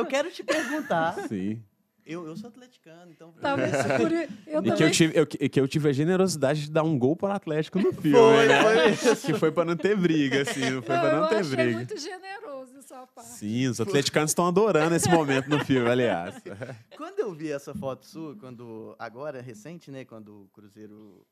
Eu quero te perguntar. Sim. Eu, eu sou atleticano, então. Talvez tá, por... eu e também... que eu, tive, eu, que eu tive a generosidade de dar um gol para o Atlético no filme. Foi, né? foi isso. Que foi para não ter briga, assim. Não foi para não ter briga. Eu muito generoso sua parte. Sim, os atleticanos estão adorando esse momento no filme, aliás. Quando eu vi essa foto sua, quando agora recente, né, quando o Cruzeiro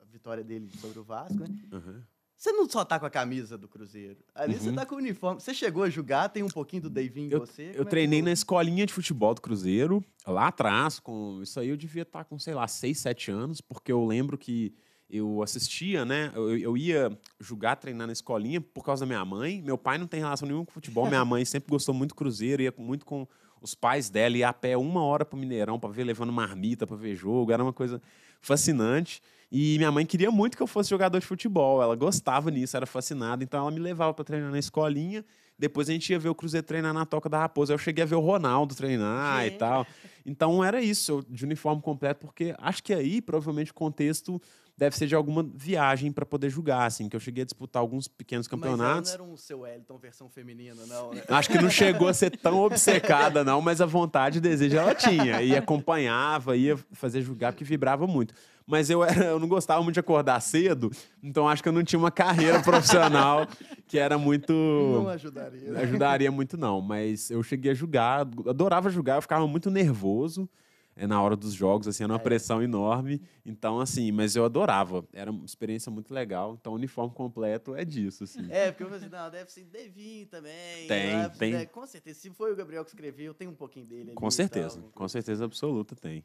a vitória dele sobre o Vasco, né? Uhum. Você não só tá com a camisa do Cruzeiro. Ali uhum. você tá com o uniforme. Você chegou a jogar, tem um pouquinho do Davinho em você. eu é treinei na escolinha de futebol do Cruzeiro, lá atrás, com. Isso aí eu devia estar tá com, sei lá, 6, 7 anos, porque eu lembro que eu assistia, né? Eu, eu, ia jogar, treinar na escolinha por causa da minha mãe. Meu pai não tem relação nenhuma com futebol. Minha mãe sempre gostou muito do Cruzeiro, ia muito com os pais dela, ia a pé uma hora pro Mineirão para ver, levando marmita para ver jogo. Era uma coisa fascinante. E minha mãe queria muito que eu fosse jogador de futebol. Ela gostava nisso, era fascinada. Então ela me levava para treinar na escolinha. Depois a gente ia ver o Cruzeiro treinar na Toca da Raposa. Eu cheguei a ver o Ronaldo treinar Sim. e tal. Então era isso, de uniforme completo, porque acho que aí provavelmente o contexto deve ser de alguma viagem para poder julgar, assim, que eu cheguei a disputar alguns pequenos campeonatos. Mas não era um seu Elton versão feminina, não, né? Acho que não chegou a ser tão obcecada, não, mas a vontade e desejo ela tinha. E acompanhava, ia fazer julgar, porque vibrava muito mas eu, era, eu não gostava muito de acordar cedo, então acho que eu não tinha uma carreira profissional que era muito. Não ajudaria. Né? Ajudaria muito, não. Mas eu cheguei a julgar, adorava julgar, eu ficava muito nervoso é, na hora dos jogos, assim, era uma é. pressão enorme. Então, assim, mas eu adorava. Era uma experiência muito legal. Então, o uniforme completo é disso, assim. É, porque eu falei assim, não, deve ser Devin também. Tem, deve, tem. É, com certeza. Se foi o Gabriel que escreveu, tem um pouquinho dele ali. Com certeza, com certeza absoluta tem.